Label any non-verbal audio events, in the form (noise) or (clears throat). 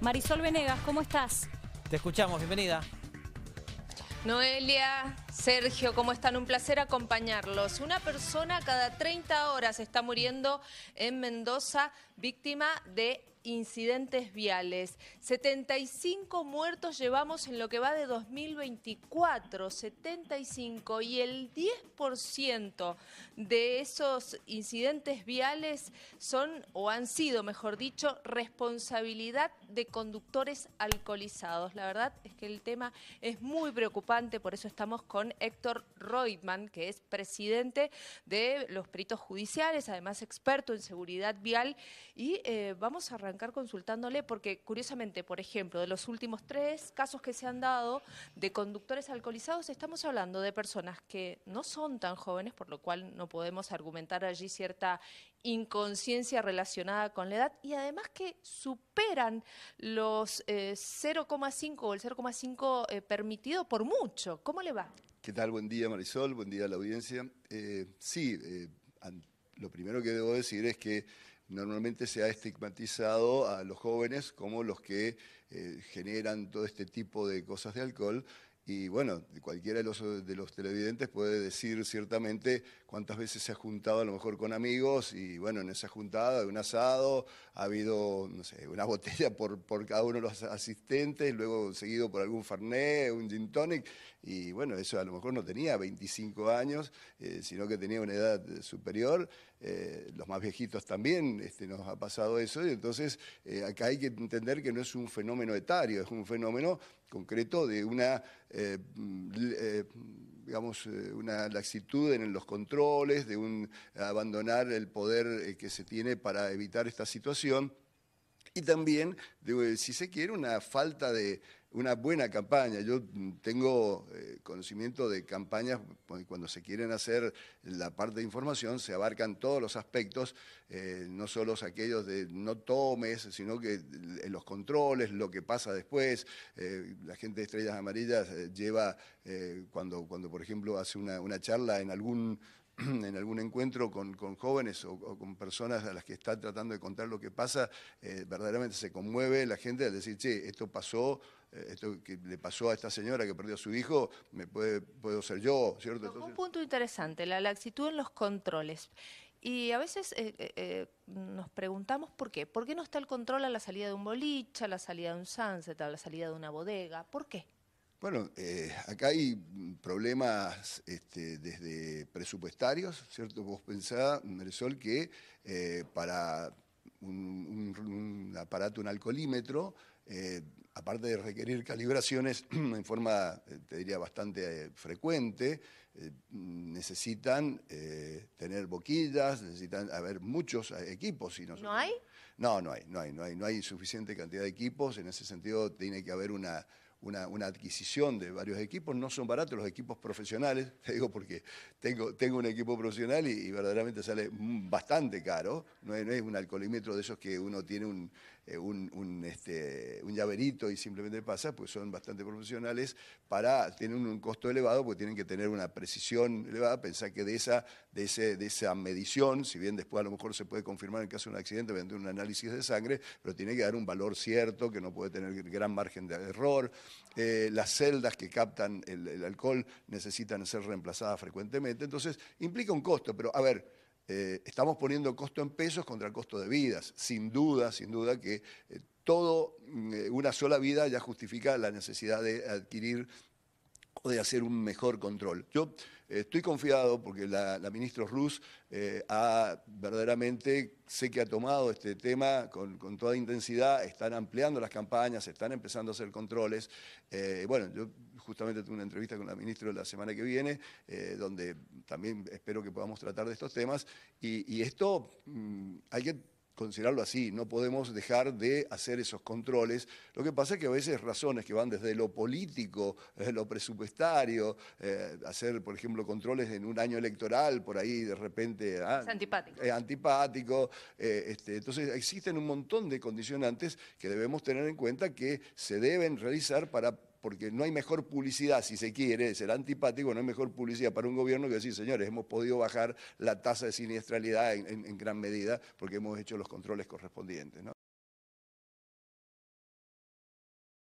Marisol Venegas, ¿cómo estás? Te escuchamos, bienvenida. Noelia, Sergio, ¿cómo están? Un placer acompañarlos. Una persona cada 30 horas está muriendo en Mendoza víctima de incidentes viales. 75 muertos llevamos en lo que va de 2024, 75. Y el 10% de esos incidentes viales son, o han sido, mejor dicho, responsabilidad de conductores alcoholizados. La verdad es que el tema es muy preocupante, por eso estamos con Héctor Reutemann, que es presidente de los peritos judiciales, además experto en seguridad vial. Y eh, vamos a consultándole, porque curiosamente, por ejemplo, de los últimos tres casos que se han dado de conductores alcoholizados, estamos hablando de personas que no son tan jóvenes, por lo cual no podemos argumentar allí cierta inconsciencia relacionada con la edad y además que superan los 0,5 eh, o el 0,5 eh, permitido por mucho. ¿Cómo le va? ¿Qué tal? Buen día Marisol, buen día a la audiencia. Eh, sí, lo primero que debo decir es que normalmente se ha estigmatizado a los jóvenes como los que eh, generan todo este tipo de cosas de alcohol, y bueno, cualquiera de los, de los televidentes puede decir ciertamente cuántas veces se ha juntado a lo mejor con amigos y bueno, en esa juntada, un asado, ha habido, no sé, una (laughs) botella por, por cada uno de los asistentes, luego seguido por algún farné, un gin tonic, y bueno, eso a lo mejor no tenía 25 años, eh, sino que tenía una edad superior. Eh, los más viejitos también este, nos ha pasado eso, y entonces eh, acá hay que entender que no es un fenómeno etario, es un fenómeno concreto de una eh, mm, eh, digamos, eh, una laxitud en los controles, de un, abandonar el poder eh, que se tiene para evitar esta situación y también, eh, si se quiere, una falta de una buena campaña. Yo mm, tengo eh, conocimiento de campañas, pues, cuando se quieren hacer la parte de información, se abarcan todos los aspectos, eh, no solo aquellos de no tomes, sino que los controles, lo que pasa después. la gente de Estrellas Amarillas lleva, cuando, cuando por ejemplo hace una, una charla en algún (clears throat) en algún encuentro con, jóvenes o, con personas a las que está tratando de contar lo que pasa, eh, verdaderamente se conmueve la gente al decir, che, esto pasó, eh, esto que le pasó a esta señora que perdió a su hijo, me puede, puedo ser yo, ¿cierto? Un punto interesante, la laxitud en los controles. Y a veces eh, nos preguntamos por qué. ¿Por qué no está el control a la salida de un boliche, a la salida de un sunset, a la salida de una bodega? ¿Por qué? Bueno, eh, acá hay problemas este, desde presupuestarios, ¿cierto? Vos pensás, Meresol, que eh, para un, aparato, un alcoholímetro, eh, aparte de requerir calibraciones (clears throat) en forma, te diría, bastante frecuente, necesitan tener boquillas, necesitan haber muchos equipos. Y no, ¿No hay? No, no hay, no hay, no hay, no hay suficiente cantidad de equipos. En ese sentido, tiene que haber una una, adquisición de varios equipos. No son baratos los equipos profesionales, (laughs) te digo porque tengo, tengo un equipo profesional y, verdaderamente sale bastante caro. no es, un alcoholímetro de esos que uno tiene un, eh, un, un, este, un, llaverito y simplemente pasa, pues son bastante profesionales, para tener un, costo elevado, porque tienen que tener una precisión elevada. Pensar que de esa, de, ese, de esa medición, si bien después a lo mejor se puede confirmar en caso de un accidente mediante un análisis de sangre, pero tiene que dar un valor cierto, que no puede tener gran margen de error. Eh, las celdas que captan el alcohol necesitan ser reemplazadas frecuentemente. Entonces, implica un costo, pero a ver, eh, estamos poniendo costo en pesos contra costo de vidas. Sin duda, sin duda que eh, todo, mm, eh, una sola vida ya justifica la necesidad de adquirir o de hacer un mejor control. Yo eh, estoy confiado porque la, ministra Rus eh, ha verdaderamente, sé que ha tomado este tema con, toda intensidad, están ampliando las campañas, están empezando a hacer controles. Eh, bueno, yo justamente tengo una entrevista con la ministra la semana que viene, donde también espero que podamos tratar de estos temas. Y, esto mm, hay que considerarlo así, no podemos dejar de hacer esos controles. Lo que pasa es que a veces razones que van desde lo político, lo presupuestario, eh, hacer, por ejemplo, controles en un año electoral, por ahí de repente... Ah, es antipático. antipático. Eh, este, entonces existen un montón de condicionantes que debemos tener en cuenta que se deben realizar para porque no hay mejor publicidad, si se quiere, ser antipático, no hay mejor publicidad para un gobierno que decir, señores, hemos podido bajar la tasa de siniestralidad en, gran medida porque hemos hecho los controles correspondientes.